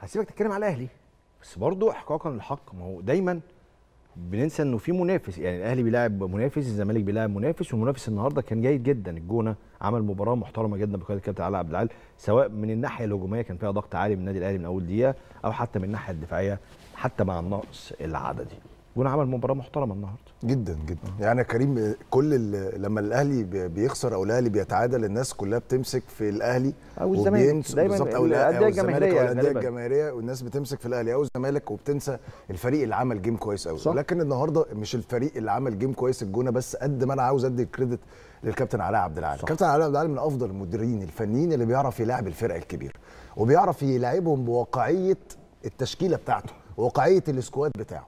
هسيبك تتكلم على الاهلي بس برضه احقاقا للحق ما هو دايما بننسى انه في منافس يعني الاهلي بيلاعب منافس الزمالك بيلاعب منافس والمنافس النهارده كان جيد جدا الجونه عمل مباراه محترمه جدا بقياده الكابتن علي عبد العال سواء من الناحيه الهجوميه كان فيها ضغط عالي من النادي الاهلي من اول دقيقه او حتى من الناحيه الدفاعيه حتى مع النقص العددي جون عمل مباراه محترمه النهارده جدا جدا يعني يا كريم كل لما الاهلي بيخسر او الاهلي بيتعادل الناس كلها بتمسك في الاهلي او الزمالك دايما او الانديه الجماهيريه الانديه الجماهيريه والناس بتمسك في الاهلي او الزمالك وبتنسى الفريق اللي عمل جيم كويس قوي لكن النهارده مش الفريق اللي عمل جيم كويس الجونه بس قد ما انا عاوز ادي الكريدت للكابتن علاء عبد العال الكابتن علاء عبد العال من افضل المديرين الفنيين اللي بيعرف يلاعب الفرق الكبيره وبيعرف يلاعبهم بواقعيه التشكيله بتاعته واقعيه السكواد بتاعه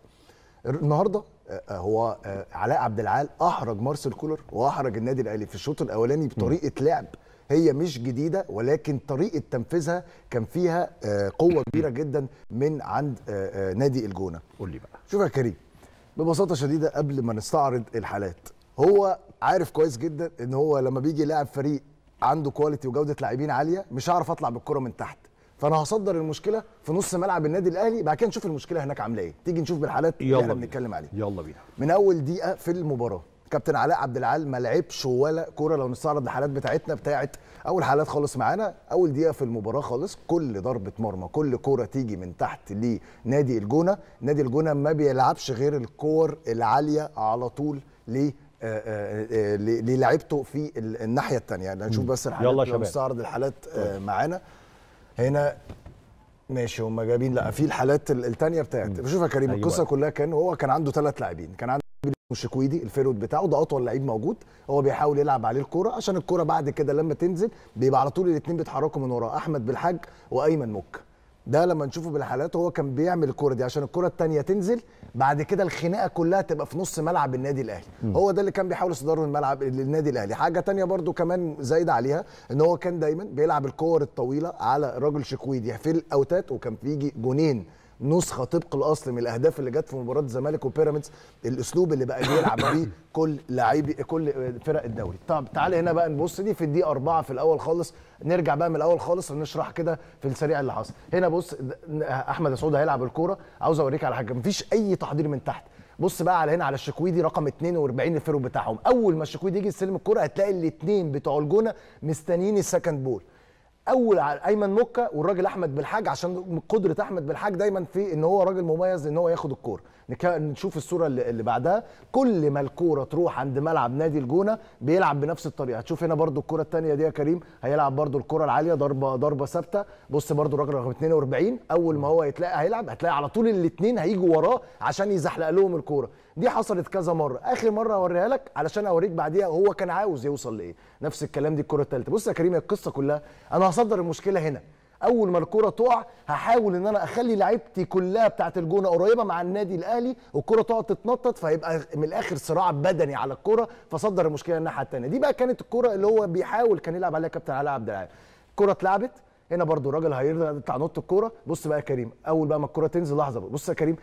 النهارده آه، هو آه، علاء عبد العال احرج مارسيل كولر واحرج النادي الاهلي في الشوط الاولاني بطريقه لعب هي مش جديده ولكن طريقه تنفيذها كان فيها آه، قوه كبيره جدا من عند نادي الجونه قول لي بقى شوف يا كريم ببساطه شديده قبل ما نستعرض الحالات هو عارف كويس جدا ان هو لما بيجي يلاعب فريق عنده كواليتي وجوده لاعبين عاليه مش هعرف اطلع بالكره من تحت فانا هصدر المشكله في نص ملعب النادي الاهلي بعد كده نشوف المشكله هناك عامله ايه تيجي نشوف بالحالات اللي احنا بنتكلم عليها يلا بينا من اول دقيقه في المباراه كابتن علاء عبد العال ما لعبش ولا كوره لو نستعرض الحالات بتاعتنا بتاعه اول حالات خالص معانا اول دقيقه في المباراه خالص كل ضربه مرمى كل كوره تيجي من تحت لنادي الجونه نادي الجونه ما بيلعبش غير الكور العاليه على طول ل آه، آه، آه، للاعيبته في الناحيه الثانيه يعني نشوف بس الحالات يلا مستعرض الحالات طيب. معانا هنا ماشي هم جايبين لا في الحالات الثانيه بتاعت بشوفها كريم أيوة. القصه كلها كان هو كان عنده ثلاث لاعبين كان عنده الشكويدي الفيرود بتاعه ده اطول لعيب موجود هو بيحاول يلعب عليه الكوره عشان الكوره بعد كده لما تنزل بيبقى على طول الاثنين بيتحركوا من وراه احمد بالحاج وايمن مكه ده لما نشوفه بالحالات هو كان بيعمل الكوره دي عشان الكوره الثانيه تنزل بعد كده الخناقه كلها تبقى في نص ملعب النادي الاهلي هو ده اللي كان بيحاول يصدره الملعب للنادي الاهلي حاجه ثانيه برده كمان زايد عليها ان هو كان دايما بيلعب الكور الطويله على راجل شكويدي في الاوتات وكان بيجي جونين نسخه طبق الاصل من الاهداف اللي جت في مباراه الزمالك وبيراميدز الاسلوب اللي بقى بيلعب بيه كل لعيبي كل فرق الدوري طب تعال هنا بقى نبص دي في الدقيقه أربعة في الاول خالص نرجع بقى من الاول خالص نشرح كده في السريع اللي حصل هنا بص احمد سعود هيلعب الكوره عاوز اوريك على حاجه مفيش اي تحضير من تحت بص بقى على هنا على الشكويدي رقم 42 الفيرو بتاعهم اول ما الشكويدي يجي يستلم الكوره هتلاقي الاثنين بتوع الجونه مستنيين السكند بول اول على ايمن مكه والراجل احمد بالحاج عشان قدره احمد بالحاج دايما في ان هو راجل مميز ان هو ياخد الكوره نشوف الصوره اللي بعدها كل ما الكوره تروح عند ملعب نادي الجونه بيلعب بنفس الطريقه هتشوف هنا برده الكوره الثانيه دي يا كريم هيلعب برده الكوره العاليه ضربه ضربه ثابته بص برده الراجل رقم 42 اول ما هو يتلاقى هيلعب هتلاقي على طول الاثنين هيجوا وراه عشان يزحلق لهم الكوره دي حصلت كذا مره اخر مره اوريها لك علشان اوريك بعديها هو كان عاوز يوصل لايه نفس الكلام دي الكره الثالثه بص يا كريم القصه كلها انا هصدر المشكله هنا اول ما الكره تقع هحاول ان انا اخلي لعيبتي كلها بتاعت الجونه قريبه مع النادي الاهلي والكره تقعد تتنطط فيبقى من الاخر صراع بدني على الكره فصدر المشكله الناحيه الثانيه دي بقى كانت الكره اللي هو بيحاول كان يلعب عليها كابتن علاء عبد العال الكره اتلعبت هنا برضو الراجل بتاع نط الكوره بص بقى يا كريم اول بقى ما الكوره تنزل لحظه بص يا كريم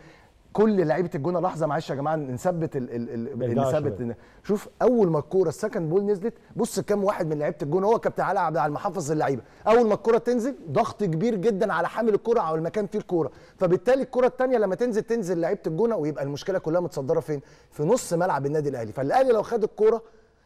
كل لعيبه الجونه لحظه معلش يا جماعه نثبت نثبت شوف اول ما الكوره السكند بول نزلت بص كام واحد من لعيبه الجونه هو كابتن علي عبد المحافظ اللعيبه اول ما الكوره تنزل ضغط كبير جدا على حامل الكوره او المكان فيه الكوره فبالتالي الكوره الثانيه لما تنزل تنزل لعيبه الجونه ويبقى المشكله كلها متصدره فين في نص ملعب النادي الاهلي فالاهلي لو خد الكوره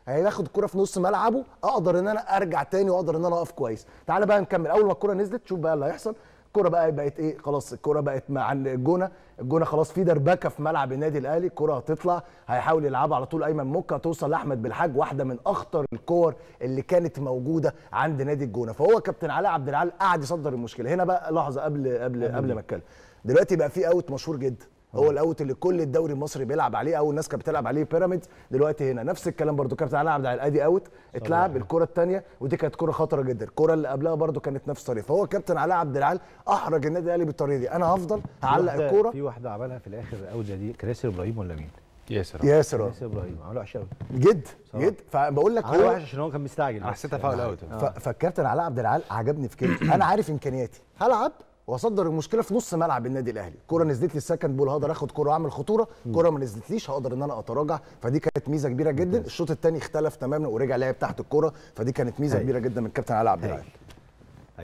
هياخد يعني الكوره في نص ملعبه اقدر ان انا ارجع تاني واقدر ان انا اقف كويس تعال بقى نكمل اول ما الكوره نزلت شوف بقى اللي هيحصل الكوره بقى بقت ايه خلاص الكوره بقت مع الجونه الجونه خلاص في دربكه في ملعب النادي الاهلي الكوره هتطلع هيحاول يلعبها على طول ايمن مكه توصل لاحمد بالحاج واحده من اخطر الكور اللي كانت موجوده عند نادي الجونه فهو كابتن علاء عبد العال قعد يصدر المشكله هنا بقى لحظه قبل قبل قبل ما اتكلم دلوقتي بقى في اوت مشهور جدا هو الاوت اللي كل الدوري المصري بيلعب عليه او الناس كانت بتلعب عليه بيراميدز دلوقتي هنا نفس الكلام برده كابتن علي عبد الادي اوت اتلعب الكره الثانيه ودي كانت كره خطره جدا الكره اللي قبلها برده كانت نفس الطريقه فهو كابتن علاء عبد العال احرج النادي الاهلي بالطريقه دي انا هفضل هعلق الكوره في واحده عملها في الاخر اوت دي كريسي ابراهيم ولا مين ياسر ياسر ياسر ابراهيم عمله وحش قوي جد جد فبقول لك هو وحش عشان هو كان مستعجل حسيتها فاول اوت فالكابتن علاء عبد العال عجبني في كلمته انا عارف امكانياتي هلعب واصدر المشكله في نص ملعب النادي الاهلي كره نزلت لي السكند بول هقدر اخد كره واعمل خطوره كره ما نزلتليش هقدر ان انا اتراجع فدي كانت ميزه كبيره جدا الشوط الثاني اختلف تماما ورجع لعب تحت الكره فدي كانت ميزه هي. كبيره جدا من كابتن علي عبد العال